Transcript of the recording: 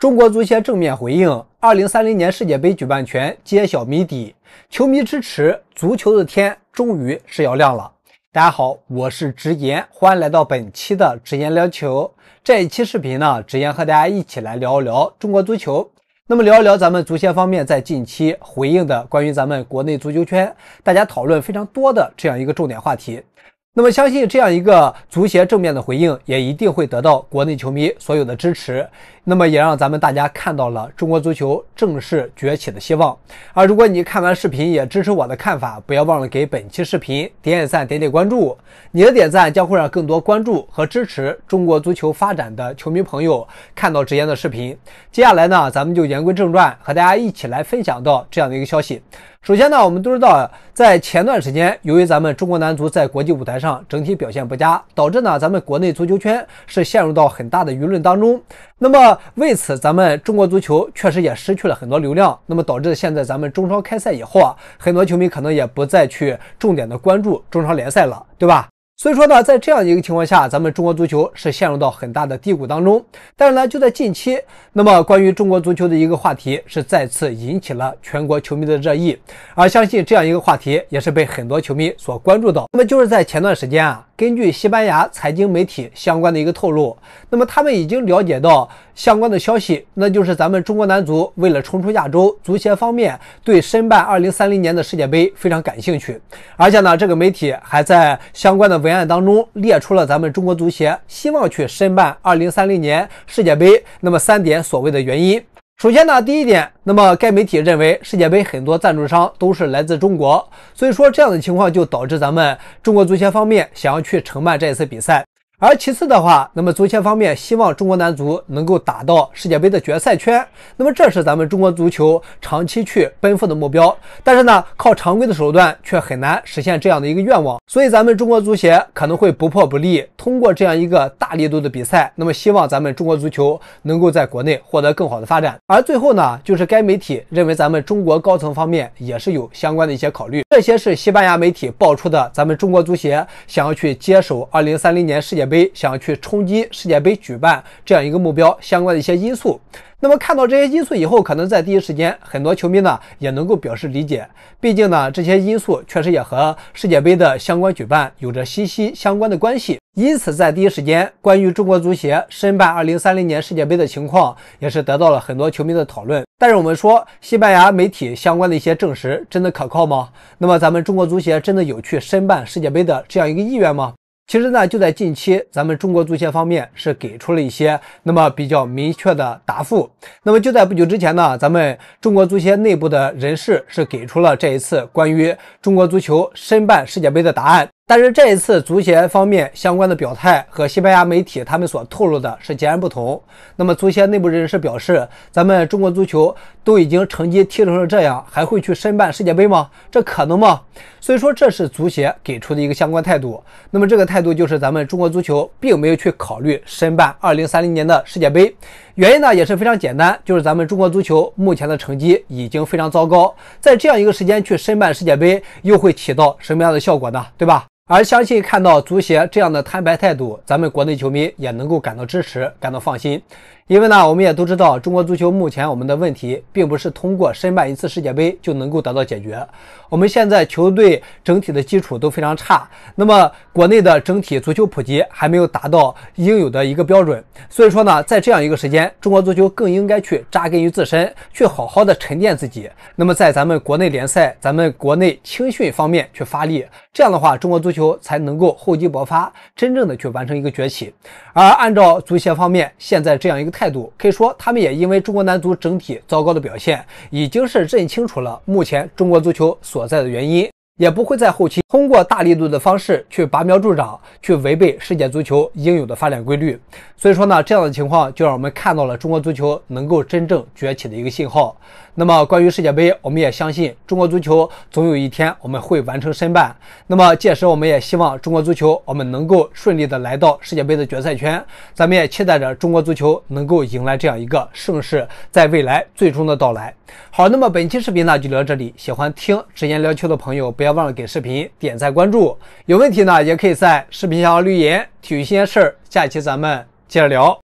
中国足协正面回应，二零三零年世界杯举办权揭晓谜底，球迷支持，足球的天终于是要亮了。大家好，我是直言，欢迎来到本期的直言聊球。这一期视频呢，直言和大家一起来聊一聊中国足球，那么聊一聊咱们足协方面在近期回应的关于咱们国内足球圈大家讨论非常多的这样一个重点话题。那么，相信这样一个足协正面的回应，也一定会得到国内球迷所有的支持。那么，也让咱们大家看到了中国足球正式崛起的希望。而如果你看完视频也支持我的看法，不要忘了给本期视频点点赞、点点关注。你的点赞将会让更多关注和支持中国足球发展的球迷朋友看到直言的视频。接下来呢，咱们就言归正传，和大家一起来分享到这样的一个消息。首先呢，我们都知道，在前段时间，由于咱们中国男足在国际舞台上整体表现不佳，导致呢，咱们国内足球圈是陷入到很大的舆论当中。那么为此，咱们中国足球确实也失去了很多流量。那么导致现在咱们中超开赛以后啊，很多球迷可能也不再去重点的关注中超联赛了，对吧？所以说呢，在这样一个情况下，咱们中国足球是陷入到很大的低谷当中。但是呢，就在近期，那么关于中国足球的一个话题是再次引起了全国球迷的热议，而相信这样一个话题也是被很多球迷所关注到。那么就是在前段时间啊。根据西班牙财经媒体相关的一个透露，那么他们已经了解到相关的消息，那就是咱们中国男足为了冲出亚洲，足协方面对申办二零三零年的世界杯非常感兴趣。而且呢，这个媒体还在相关的文案当中列出了咱们中国足协希望去申办二零三零年世界杯那么三点所谓的原因。首先呢，第一点，那么该媒体认为世界杯很多赞助商都是来自中国，所以说这样的情况就导致咱们中国足协方面想要去承办这一次比赛。而其次的话，那么足协方面希望中国男足能够打到世界杯的决赛圈，那么这是咱们中国足球长期去奔赴的目标。但是呢，靠常规的手段却很难实现这样的一个愿望，所以咱们中国足协可能会不破不立，通过这样一个大力度的比赛，那么希望咱们中国足球能够在国内获得更好的发展。而最后呢，就是该媒体认为咱们中国高层方面也是有相关的一些考虑。这些是西班牙媒体爆出的，咱们中国足协想要去接手二零三零年世界杯，想要去冲击世界杯举办这样一个目标相关的一些因素。那么看到这些因素以后，可能在第一时间，很多球迷呢也能够表示理解，毕竟呢这些因素确实也和世界杯的相关举办有着息息相关的关系。因此，在第一时间，关于中国足协申办二零三零年世界杯的情况，也是得到了很多球迷的讨论。但是，我们说，西班牙媒体相关的一些证实，真的可靠吗？那么，咱们中国足协真的有去申办世界杯的这样一个意愿吗？其实呢，就在近期，咱们中国足协方面是给出了一些那么比较明确的答复。那么，就在不久之前呢，咱们中国足协内部的人士是给出了这一次关于中国足球申办世界杯的答案。但是这一次足协方面相关的表态和西班牙媒体他们所透露的是截然不同。那么足协内部人士表示，咱们中国足球都已经成绩踢成了这样，还会去申办世界杯吗？这可能吗？所以说这是足协给出的一个相关态度。那么这个态度就是咱们中国足球并没有去考虑申办二零三零年的世界杯。原因呢也是非常简单，就是咱们中国足球目前的成绩已经非常糟糕，在这样一个时间去申办世界杯又会起到什么样的效果呢？对吧？而相信看到足协这样的摊牌态度，咱们国内球迷也能够感到支持，感到放心。因为呢，我们也都知道中国足球目前我们的问题，并不是通过申办一次世界杯就能够得到解决。我们现在球队整体的基础都非常差，那么国内的整体足球普及还没有达到应有的一个标准。所以说呢，在这样一个时间，中国足球更应该去扎根于自身，去好好的沉淀自己。那么在咱们国内联赛、咱们国内青训方面去发力，这样的话，中国足球。球才能够厚积薄发，真正的去完成一个崛起。而按照足协方面现在这样一个态度，可以说他们也因为中国男足整体糟糕的表现，已经是认清楚了目前中国足球所在的原因。也不会在后期通过大力度的方式去拔苗助长，去违背世界足球应有的发展规律。所以说呢，这样的情况就让我们看到了中国足球能够真正崛起的一个信号。那么关于世界杯，我们也相信中国足球总有一天我们会完成申办。那么届时我们也希望中国足球我们能够顺利的来到世界杯的决赛圈。咱们也期待着中国足球能够迎来这样一个盛世在未来最终的到来。好，那么本期视频呢就聊这里。喜欢听直言聊球的朋友不要。忘了给视频点赞关注，有问题呢也可以在视频下方留言。体育新鲜事儿，下一期咱们接着聊。